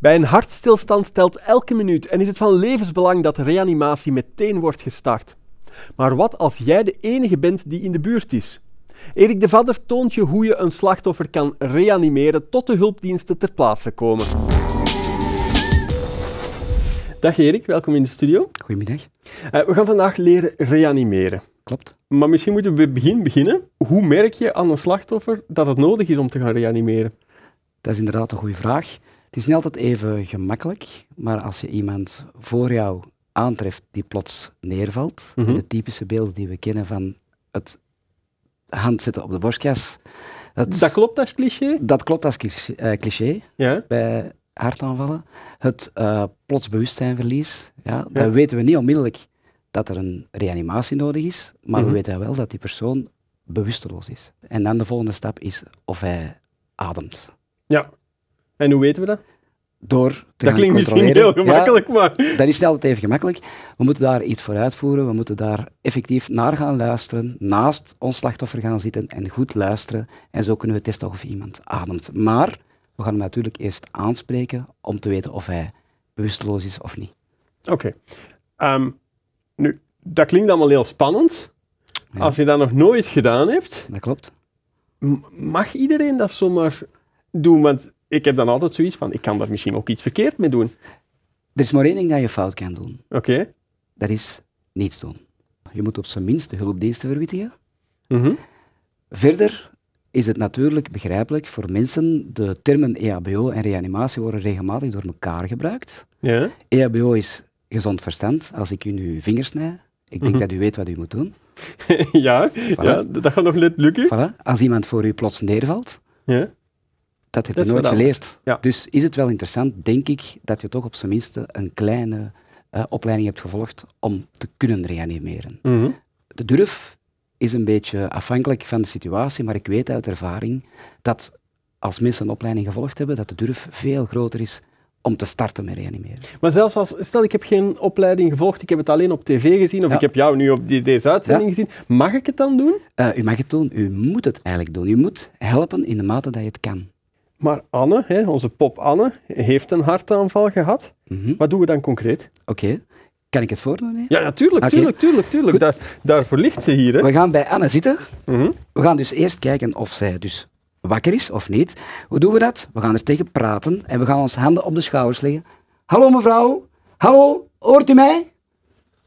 Bij een hartstilstand telt elke minuut en is het van levensbelang dat reanimatie meteen wordt gestart. Maar wat als jij de enige bent die in de buurt is? Erik de Vader toont je hoe je een slachtoffer kan reanimeren tot de hulpdiensten ter plaatse komen. Dag Erik, welkom in de studio. Goedemiddag. Eh, we gaan vandaag leren reanimeren. Klopt. Maar misschien moeten we bij het begin beginnen. Hoe merk je aan een slachtoffer dat het nodig is om te gaan reanimeren? Dat is inderdaad een goede vraag. Het is niet altijd even gemakkelijk, maar als je iemand voor jou aantreft die plots neervalt, mhm. de typische beelden die we kennen van het hand zitten op de borstkas. dat klopt als cliché? Dat klopt als eh, cliché, ja. bij hartaanvallen. Het uh, plots bewustzijnverlies, ja, dat weten we niet onmiddellijk dat er een reanimatie nodig is, maar we mhm. weten wel dat die persoon bewusteloos is. En dan de volgende stap is of hij ademt. Ja. En hoe weten we dat? Door te dat klinkt misschien heel gemakkelijk, maar... Dat is niet altijd even gemakkelijk. We moeten daar iets voor uitvoeren, we moeten daar effectief naar gaan luisteren, naast ons slachtoffer gaan zitten en goed luisteren. En zo kunnen we testen of iemand ademt. Maar we gaan hem natuurlijk eerst aanspreken om te weten of hij bewusteloos is of niet. Oké. Ehm, nu, dat klinkt allemaal heel spannend. Als je dat nog nooit gedaan hebt... Dat klopt. Mag iedereen dat zomaar doen? Want ik heb dan altijd zoiets van, ik kan daar misschien ook iets verkeerd mee doen. Er is maar één ding dat je fout kan doen. Oké. Dat is niets doen. Je moet op zijn minst de hulpdiensten verwittigen. Mhm. Verder is het natuurlijk begrijpelijk voor mensen. De termen EHBO en reanimatie worden regelmatig door elkaar gebruikt. Ja. EHBO is gezond verstand. Als ik u nu vingers snij, ik denk mhm. dat u weet wat u moet doen. ja, ja, dat gaat nog net lukken. Voilà. Als iemand voor u plots neervalt, ja dat heb je nooit geleerd. Dus is het wel interessant, denk ik, dat je toch op zijn minste een kleine eh, opleiding hebt gevolgd om te kunnen reanimeren. Mhm. De durf is een beetje afhankelijk van de situatie, maar ik weet uit ervaring dat als mensen een opleiding gevolgd hebben, dat de durf veel groter is om te starten met reanimeren. Maar zelfs als, stel ik heb geen opleiding gevolgd, ik heb het alleen op tv gezien of ik heb jou nu op die, deze uitzending gezien, mag ik het dan doen? Eh, u mag het doen, u moet het eigenlijk doen. U moet helpen in de mate dat je het kan. Maar Anne, hè, onze pop Anne, heeft een hartaanval gehad. Mhm. Wat doen we dan concreet? Oké. Kan ik het voordoen? Ja, natuurlijk, tuurlijk, tuurlijk, Daar, daarvoor ligt ze hier. We gaan bij Anne zitten. Mhm. We gaan dus eerst kijken of zij dus wakker is of niet. Hoe doen we dat? We gaan er tegen praten en we gaan onze handen op de schouders leggen. Hallo mevrouw, hallo, hoort u mij?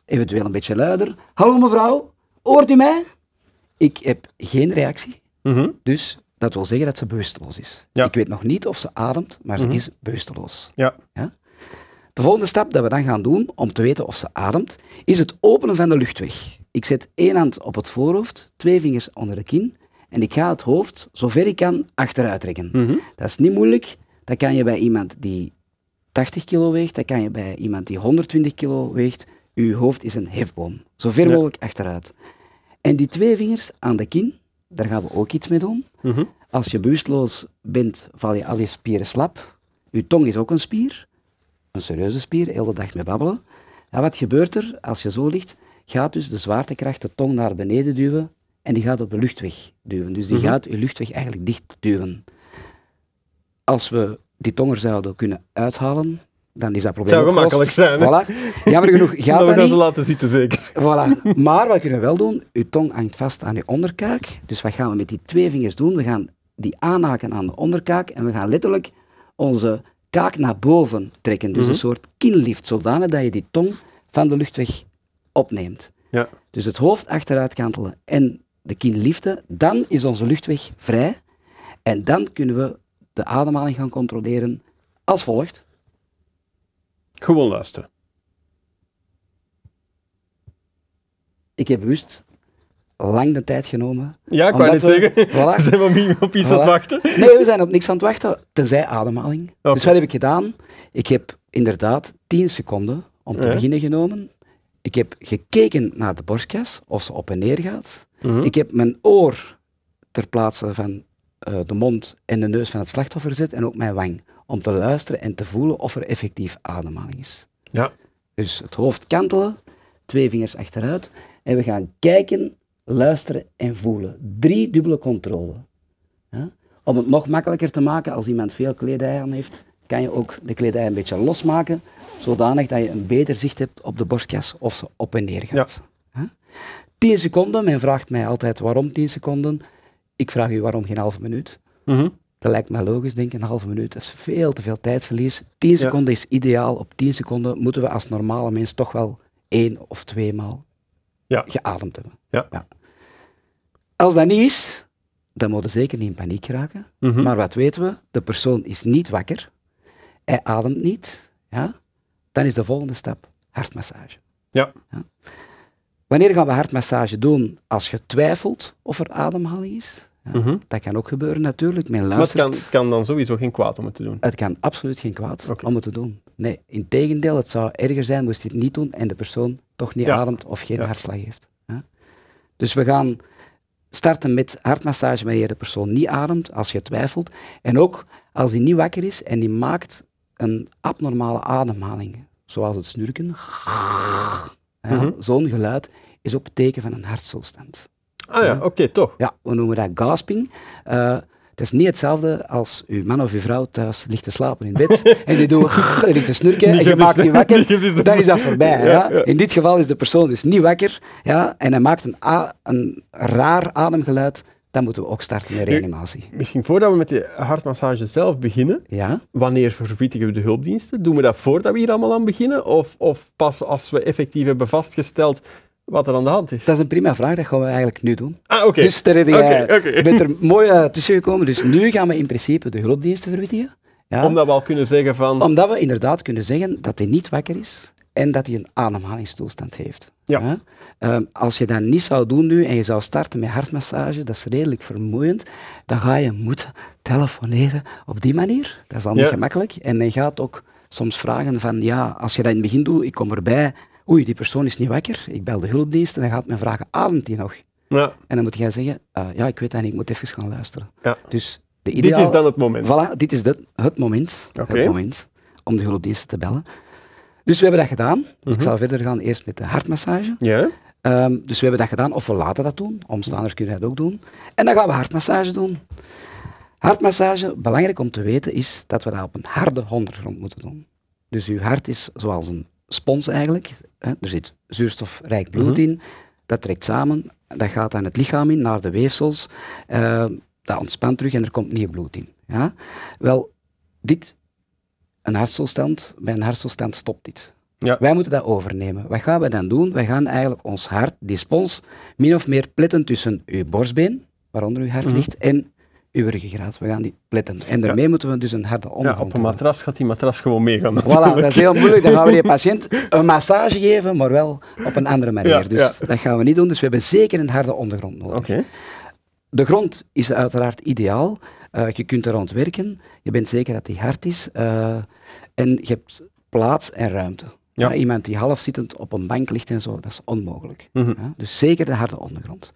Eventueel een beetje luider. Hallo mevrouw, hoort u mij? Ik heb geen reactie. Mhm. Dus dat wil zeggen dat ze bewusteloos is. Ik weet nog niet of ze ademt, maar ze mhm. is bewusteloos. Ja. ja. De volgende stap dat we dan gaan doen om te weten of ze ademt, is het openen van de luchtweg. Ik zet één hand op het voorhoofd, twee vingers onder de kin en ik ga het hoofd zover ik kan achteruit trekken. Mhm. Dat is niet moeilijk. Dat kan je bij iemand die 80 kilo weegt, dat kan je bij iemand die 120 kilo weegt. Uw hoofd is een hefboom. Zover mogelijk achteruit. En die twee vingers aan de kin, daar gaan we ook iets mee doen. Mhm. Als je bewusteloos bent, val je al je spieren slap. Je tong is ook een spier, een serieuze spier, de hele dag mee babbelen. En wat gebeurt er als je zo ligt? Gaat dus de zwaartekracht de tong naar beneden duwen en die gaat op de luchtweg duwen. Dus die mhm. gaat je luchtweg eigenlijk dicht duwen. Als we die tong er zouden kunnen uithalen, dan is dat probleem Het zou gemakkelijk zijn. Jammer genoeg gaat dat, dat niet. ze laten zitten, zeker. Voilà. Maar wat kunnen we wel doen? Uw tong hangt vast aan je onderkaak. Dus wat gaan we met die twee vingers doen? We gaan die aanhaken aan de onderkaak en we gaan letterlijk onze kaak naar boven trekken. Dus mhm. een soort kinlift, zodanig dat je die tong van de luchtweg opneemt. Ja. Dus het hoofd achteruit kantelen en de kin liften, dan is onze luchtweg vrij. En dan kunnen we de ademhaling gaan controleren als volgt. Gewoon luisteren. Ik heb bewust lang de tijd genomen. Ja, ik wou niet zeggen. Voilà, zijn we op iets aan het wachten? Nee, we zijn op niks aan het wachten, tenzij ademhaling. Dus wat heb ik gedaan? Ik heb inderdaad 10 seconden om te beginnen genomen. Ik heb gekeken naar de borstkas, of ze op en neer gaat. Mhm. Ik heb mijn oor ter plaatse van eh, de mond en de neus van het slachtoffer gezet en ook mijn wang, om te luisteren en te voelen of er effectief ademhaling is. Ja. Dus het hoofd kantelen, twee vingers achteruit en we gaan kijken, luisteren en voelen. Drie dubbele controle. Om het nog makkelijker te maken, als iemand veel kledij aan heeft, kan je ook de kledij een beetje losmaken, zodanig dat je een beter zicht hebt op de borstkas of ze op en neer gaat. Ja. 10 seconden, men vraagt mij altijd waarom 10 seconden. Ik vraag u waarom geen halve minuut. Mhm. Dat lijkt me logisch, denk Een halve minuut is veel te veel tijdverlies. 10 seconden is ideaal. Op 10 seconden moeten we als normale mens toch wel één of twee maal ja. geademd hebben. Ja. Als dat niet is, dan moeten we zeker niet in paniek raken. Mhm. Maar wat weten we? De persoon is niet wakker. Hij ademt niet. Ja? Dan is de volgende stap hartmassage. Ja. Wanneer gaan we hartmassage doen? Als je twijfelt of er ademhaling is ja, mhm. Dat kan ook gebeuren natuurlijk. Men maar het kan, dan sowieso geen kwaad om het te doen? Het kan absoluut geen kwaad om het te doen. Nee, integendeel, het zou erger zijn moest je het niet doen en de persoon toch niet ademt of geen hartslag heeft. Dus we gaan starten met hartmassage wanneer de persoon niet ademt, als je twijfelt. En ook als die niet wakker is en die maakt een abnormale ademhaling, zoals het snurken. Mhm. Zo'n geluid is ook teken van een hartstilstand. Ah ja, oké, toch. Ja, we noemen dat gasping. Eh, het is niet hetzelfde als uw man of uw vrouw thuis ligt te slapen in bed en die doet ligt te snurken en je maakt die wakker, dan is dat voorbij. In dit geval is de persoon dus niet wakker ja, en hij maakt een, een raar ademgeluid dan moeten we ook starten met reanimatie. misschien voordat we met de hartmassage zelf beginnen, ja? wanneer vervietigen we de hulpdiensten? Doen we dat voordat we hier allemaal aan beginnen? Of, of pas als we effectief hebben vastgesteld wat er aan de hand is? Dat is een prima vraag, dat gaan we eigenlijk nu doen. Ah, oké. Dus daar eh, okay, okay. je bent er mooi uh, tussen gekomen. Dus nu gaan we in principe de hulpdiensten verwittigen. Ja. Omdat we al kunnen zeggen van... Omdat we inderdaad kunnen zeggen dat hij niet wakker is en dat hij een ademhalingstoestand heeft. Ja. Ehm, als je dat niet zou doen nu en je zou starten met hartmassage, dat is redelijk vermoeiend, dan ga je moeten telefoneren op die manier. Dat is al niet gemakkelijk. En men gaat ook soms vragen van, ja, als je dat in het begin doet, ik kom erbij, oei, die persoon is niet wakker, ik bel de hulpdienst en hij gaat me vragen, ademt hij nog? Ja. En dan moet jij zeggen, eh, ja, ik weet dat niet, ik moet even gaan luisteren. Ja. Dus de ideaal, dit is dan het moment. Voilà, dit is het, moment, het moment om de hulpdiensten te bellen. Dus we hebben dat gedaan. Ik mhm. zal verder gaan eerst met de hartmassage. Ja. Ehm, dus we hebben dat gedaan, of we laten dat doen. Omstaanders kunnen dat ook doen. En dan gaan we hartmassage doen. Hartmassage, belangrijk om te weten, is dat we dat op een harde ondergrond moeten doen. Dus uw hart is zoals een spons eigenlijk. er zit zuurstofrijk bloed mhm. in. Dat trekt samen. Dat gaat aan het lichaam in, naar de weefsels. Eh, dat ontspant terug en er komt nieuw bloed in. Ja? Wel, dit, een hartstilstand, bij een hartstilstand stopt dit. Ja. Wij moeten dat overnemen. Wat gaan we dan doen? Wij gaan eigenlijk ons hart, die spons, min of meer pletten tussen uw borstbeen, waaronder uw hart mhm. ligt, en uurige graad. We gaan die pletten. En daarmee moeten we dus een harde ondergrond Ja, op een matras gaat die matras gewoon meegaan. Natuurlijk. Voilà, dat is heel moeilijk. Dan gaan we je patiënt een massage geven, maar wel op een andere manier. dus dat gaan we niet doen. Dus we hebben zeker een harde ondergrond nodig. De grond is uiteraard ideaal. Eh, je kunt er rond werken. Je bent zeker dat die hard is. Eh, en je hebt plaats en ruimte. Ja. iemand die halfzittend op een bank ligt en zo, dat is onmogelijk. Mhm. Dus zeker de harde ondergrond.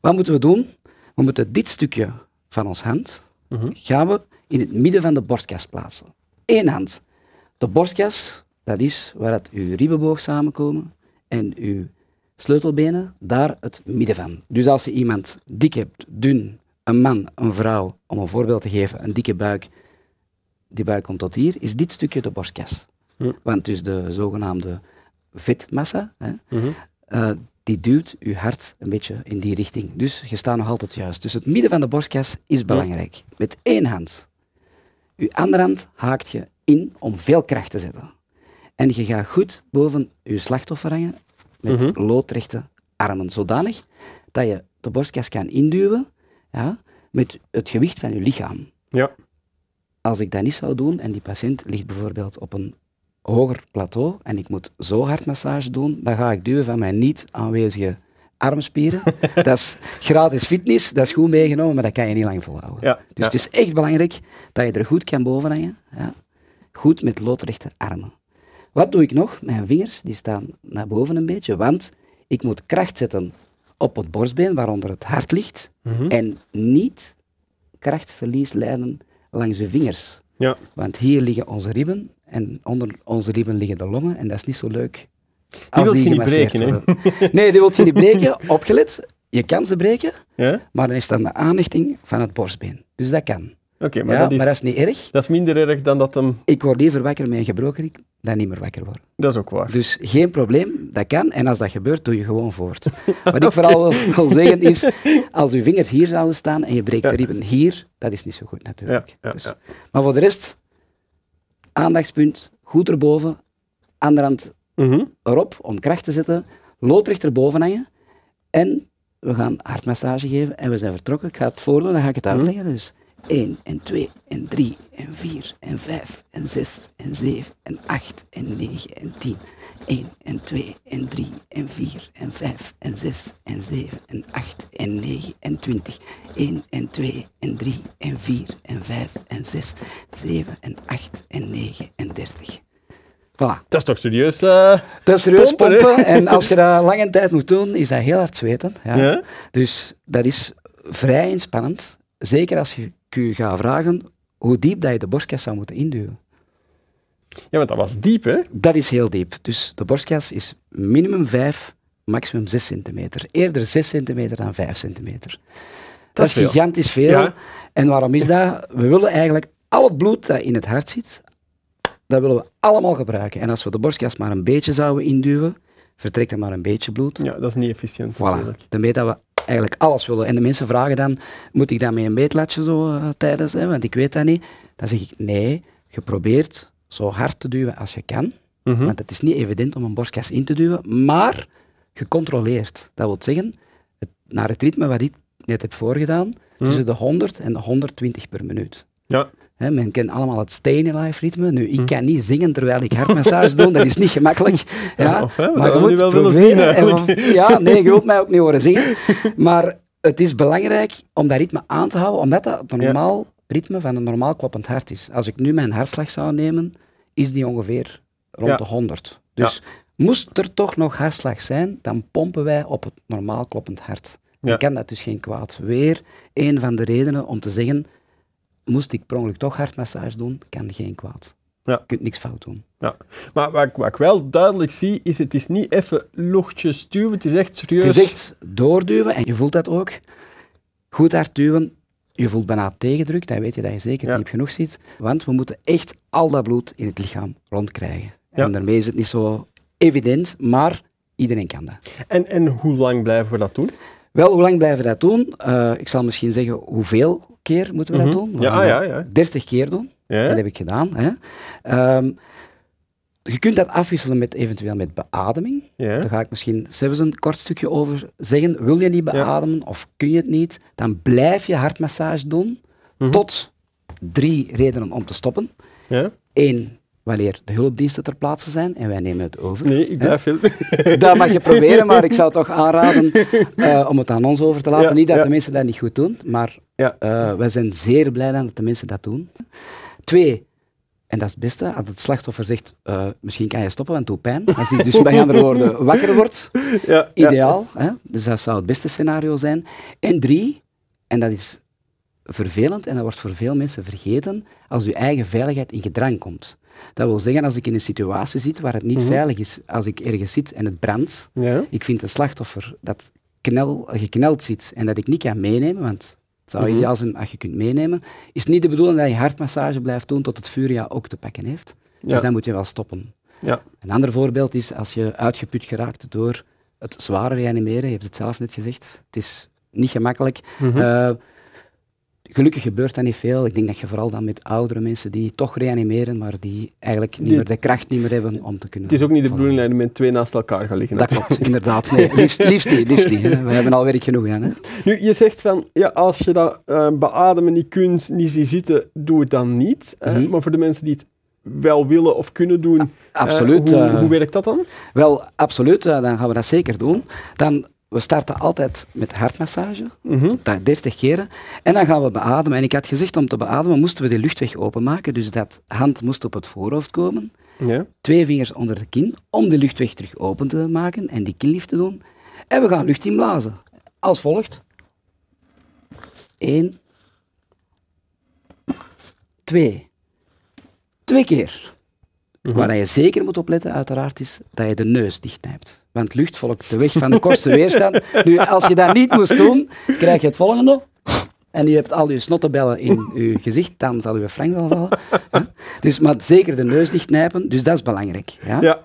Wat moeten we doen? We moeten dit stukje van ons hand mhm. gaan we in het midden van de borstkas plaatsen. Eén hand. De borstkas, dat is waar het uw ribbenboog samenkomen en uw sleutelbenen, daar het midden van. Dus als je iemand dik hebt, dun, een man, een vrouw, om een voorbeeld te geven, een dikke buik, die buik komt tot hier, is dit stukje de borstkas. Want dus de zogenaamde vetmassa, hè, mhm. eh, die duwt je hart een beetje in die richting. Dus je staat nog altijd juist. Dus het midden van de borstkas is belangrijk. Met één hand. Je andere hand haakt je in om veel kracht te zetten. En je gaat goed boven je slachtoffer hangen met mhm. loodrechte armen. Zodanig dat je de borstkas kan induwen ja, met het gewicht van je lichaam. Ja. Als ik dat niet zou doen en die patiënt ligt bijvoorbeeld op een hoger plateau en ik moet zo hard massage doen, dan ga ik duwen van mijn niet aanwezige armspieren. dat is gratis fitness, dat is goed meegenomen, maar dat kan je niet lang volhouden. Ja, dus het is echt belangrijk dat je er goed kan bovenhangen. Ja. Goed met loodrechte armen. Wat doe ik nog? Mijn vingers die staan naar boven een beetje, want ik moet kracht zetten op het borstbeen, waaronder het hart ligt, mhm. en niet krachtverlies leiden langs de vingers. Ja. Want hier liggen onze ribben en onder onze ribben liggen de longen en dat is niet zo leuk. Als die, je niet breken, hè? Nee, die wilt je niet breken. Opgelet, je kan ze breken, ja? maar dan is dat de aanlichting van het borstbeen. Dus dat kan. Oké, okay, maar, ja, maar, dat is niet erg. Dat is minder erg dan dat hem... Ik word liever wakker met een gebroken rik dan niet meer wakker worden. Dat is ook waar. Dus geen probleem, dat kan. En als dat gebeurt, doe je gewoon voort. Wat ik vooral wil, zeggen is, als uw vingers hier zouden staan en je breekt de ribben hier, dat is niet zo goed natuurlijk. Dus. Maar voor de rest, aandachtspunt, goed erboven, Andere mm erop om kracht te zetten, loodrecht erboven hangen en we gaan hartmassage geven en we zijn vertrokken. Ik ga het voordoen, dan ga ik het mhm. uitleggen. Dus 1 en 2 en 3 en 4 en 5 en 6 en 7 en 8 en 9 en 10. 1 en 2 en 3 en 4 en 5 en 6 en 7 en 8 en 9 en 20. 1 en 2 en 3 en 4 en 5 en 6, 7 en 8 en 9 en 30. Voilà. Dat is toch serieus? Uh, dat is serieus pompen. pompen. En als je dat lange tijd moet doen, is dat heel hard zweten. Ja. ja. Dus dat is vrij inspannend. Zeker als je kun je gaan vragen hoe diep dat je de borstkas zou moeten induwen. Ja, want dat was diep, hè? Dat is heel diep. Dus de borstkas is minimum 5, maximum 6 centimeter. Eerder 6 centimeter dan 5 centimeter. Dat, is gigantisch veel. En waarom is dat? We willen eigenlijk al het bloed dat in het hart zit, dat willen we allemaal gebruiken. En als we de borstkas maar een beetje zouden induwen, vertrekt er maar een beetje bloed. Ja, dat is niet efficiënt voilà. natuurlijk. Dan we eigenlijk alles willen. En de mensen vragen dan, moet ik dan een meetlatje zo eh, tijdens, hè, want ik weet dat niet. Dan zeg ik, nee, je probeert zo hard te duwen als je kan. Mhm. Want het is niet evident om een borstkas in te duwen, maar gecontroleerd. Dat wil zeggen, het, naar het ritme wat ik net heb voorgedaan, mhm. tussen de 100 en de 120 per minuut. Ja. He, men kent allemaal het stenen life ritme. Nu, ik hm. kan niet zingen terwijl ik hartmassage doe, dat is niet gemakkelijk. Ja, of, maar je moet wel proberen. ja, nee, je wilt mij ook niet horen zingen. Maar het is belangrijk om dat ritme aan te houden, omdat dat het normaal ritme van een normaal kloppend hart is. Als ik nu mijn hartslag zou nemen, is die ongeveer rond de 100. Dus moest er toch nog hartslag zijn, dan pompen wij op het normaal kloppend hart. Dan kan dat dus geen kwaad. Weer een van de redenen om te zeggen, moest ik per ongeluk toch hartmassage doen, kan geen kwaad. Ja. Je kunt niks fout doen. Ja. Maar wat ik, wat ik wel duidelijk zie, is het is niet even luchtjes duwen, het is echt serieus. Het is echt doorduwen, en je voelt dat ook. Goed hard duwen, je voelt bijna tegendruk, dan weet je dat je zeker ja. diep genoeg zit. Want we moeten echt al dat bloed in het lichaam rondkrijgen. Ja. En daarmee is het niet zo evident, maar iedereen kan dat. En, en hoe lang blijven we dat doen? Wel, hoe lang blijven we dat doen? Eh, ik zal misschien zeggen hoeveel keer moeten we dat mhm. doen. We ja, ja, ja. 30 keer doen. Dat heb ik gedaan. Hè. Ehm, je kunt dat afwisselen met eventueel met beademing. Ja. Daar ga ik misschien zelfs een kort stukje over zeggen. Wil je niet beademen of kun je het niet, dan blijf je hartmassage doen mhm. tot drie redenen om te stoppen. Ja. Eén, wanneer de hulpdiensten ter plaatse zijn en wij nemen het over. Nee, ik blijf filmen. Dat mag je proberen, maar ik zou toch aanraden eh, om het aan ons over te laten. niet dat de mensen dat niet goed doen, maar ja. Eh, wij zijn zeer blij dat de mensen dat doen. Twee, en dat is het beste, als het slachtoffer zegt, eh, misschien kan je stoppen, want het doet pijn. Als hij dus bij andere woorden wakker wordt, ideaal. Hè? Dus dat zou het beste scenario zijn. En drie, en dat is vervelend en dat wordt voor veel mensen vergeten, als je eigen veiligheid in gedrang komt. Dat wil zeggen, als ik in een situatie zit waar het niet mhm. veilig is, als ik ergens zit en het brandt, ja. ik vind een slachtoffer dat knel, gekneld zit en dat ik niet kan meenemen, want het zou je -hmm. ideaal zijn als je kunt meenemen, is niet de bedoeling dat je hartmassage blijft doen tot het vuur jou ook te pakken heeft. Dus dan moet je wel stoppen. Ja. Een ander voorbeeld is als je uitgeput geraakt door het zware reanimeren, je hebt het zelf net gezegd, het is niet gemakkelijk. Mhm. Eh, gelukkig gebeurt dat niet veel. Ik denk dat je vooral dan met oudere mensen die toch reanimeren, maar die eigenlijk niet meer de kracht niet meer hebben om te kunnen... Het is ook niet de bedoeling dat je met twee naast elkaar gaat liggen. Dat klopt, inderdaad. Nee, liefst, liefst niet. Liefst niet We hebben al werk genoeg aan. Hè. Nu, je zegt van, ja, als je dat uh, beademen niet kunt, niet ziet zitten, doe het dan niet. Mhm. Maar voor de mensen die het wel willen of kunnen doen, absoluut. Eh, hoe, eh, hoe, werkt dat dan? Wel, absoluut. dan gaan we dat zeker doen. Dan we starten altijd met hartmassage, mm 30 keren. En dan gaan we beademen. En ik had gezegd, om te beademen moesten we de luchtweg openmaken. Dus dat hand moest op het voorhoofd komen. Ja. Twee vingers onder de kin, om de luchtweg terug open te maken en die kinlift te doen. En we gaan lucht inblazen. Als volgt. 1, 2. Twee keer. Mhm. Waar je zeker moet opletten, uiteraard, is dat je de neus dichtknijpt want het luchtvolk, de weg van de kosten weerstand. Nu, als je dat niet moest doen, krijg je het volgende. En je hebt al je snottenbellen in je gezicht, dan zal je frank wel vallen. Dus, maar zeker de neus dichtknijpen, dus dat is belangrijk. Ja? ja.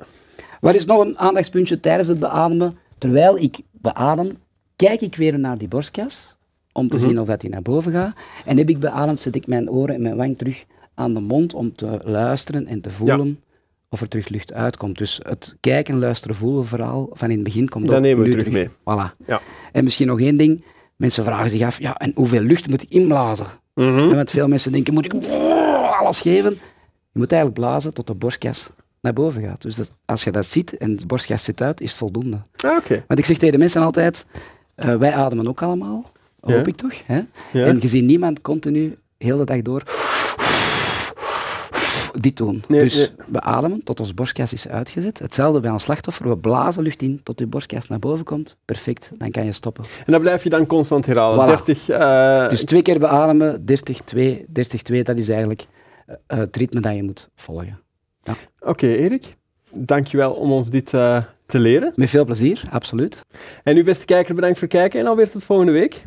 Wat is nog een aandachtspuntje tijdens het beademen? Terwijl ik beadem, kijk ik weer naar die borstkas om te mhm. zien of dat die naar boven gaat. En heb ik beademd, zet ik mijn oren en mijn wang terug aan de mond om te luisteren en te voelen of er terug lucht uitkomt. Dus het kijken, luisteren, voelen vooral. van in het begin komt dat nemen we terug, mee. Voilà. Ja. En misschien nog één ding. Mensen vragen zich af, ja, en hoeveel lucht moet ik inblazen? Mm -hmm. Want veel mensen denken, moet ik alles geven? Je moet eigenlijk blazen tot de borstkas naar boven gaat. Dus dat, als je dat ziet en de borstkas zit uit, is het voldoende. Ah, Want ik zeg tegen de mensen altijd, eh, wij ademen ook allemaal, hoop ik toch? Hè? En gezien niemand continu, heel de dag door dit doen. dus we ademen tot onze borstkas is uitgezet. Hetzelfde bij een slachtoffer. We blazen lucht in tot die borstkas naar boven komt. Perfect, dan kan je stoppen. En dat blijf je dan constant herhalen. 30, eh, Dus twee keer beademen, 30, 2, 30, 2. Dat is eigenlijk eh, het ritme dat je moet volgen. Ja. Oké, okay, Erik. Dankjewel om ons dit eh, te leren. Met veel plezier, absoluut. En u, beste kijker, bedankt voor het kijken en alweer tot volgende week.